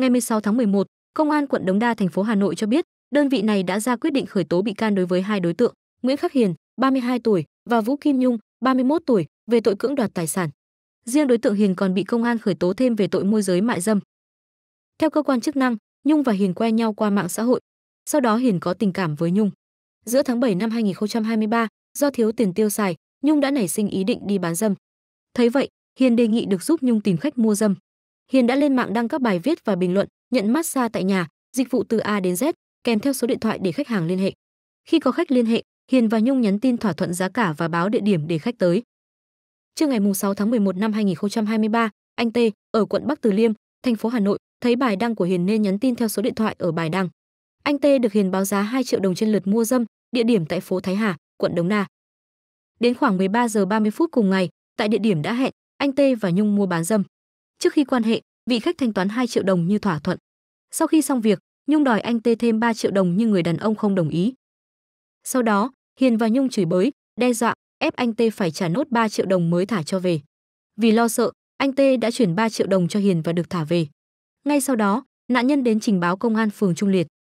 Ngày 16 tháng 11, Công an quận Đống Đa thành phố Hà Nội cho biết, đơn vị này đã ra quyết định khởi tố bị can đối với hai đối tượng, Nguyễn Khắc Hiền, 32 tuổi và Vũ Kim Nhung, 31 tuổi, về tội cưỡng đoạt tài sản. Riêng đối tượng Hiền còn bị công an khởi tố thêm về tội môi giới mại dâm. Theo cơ quan chức năng, Nhung và Hiền quen nhau qua mạng xã hội. Sau đó Hiền có tình cảm với Nhung. Giữa tháng 7 năm 2023, do thiếu tiền tiêu xài, Nhung đã nảy sinh ý định đi bán dâm. Thấy vậy, Hiền đề nghị được giúp Nhung tìm khách mua dâm. Hiền đã lên mạng đăng các bài viết và bình luận, nhận massage tại nhà, dịch vụ từ A đến Z, kèm theo số điện thoại để khách hàng liên hệ. Khi có khách liên hệ, Hiền và Nhung nhắn tin thỏa thuận giá cả và báo địa điểm để khách tới. Trưa ngày 6 tháng 11 năm 2023, anh T ở quận Bắc Từ Liêm, thành phố Hà Nội, thấy bài đăng của Hiền nên nhắn tin theo số điện thoại ở bài đăng. Anh T được Hiền báo giá 2 triệu đồng trên lượt mua dâm, địa điểm tại phố Thái Hà, quận Đống Đa. Đến khoảng 13 giờ 30 phút cùng ngày, tại địa điểm đã hẹn, anh T và Nhung mua bán dâm. Trước khi quan hệ, vị khách thanh toán 2 triệu đồng như thỏa thuận. Sau khi xong việc, Nhung đòi anh Tê thêm 3 triệu đồng nhưng người đàn ông không đồng ý. Sau đó, Hiền và Nhung chửi bới, đe dọa, ép anh Tê phải trả nốt 3 triệu đồng mới thả cho về. Vì lo sợ, anh Tê đã chuyển 3 triệu đồng cho Hiền và được thả về. Ngay sau đó, nạn nhân đến trình báo công an phường Trung Liệt.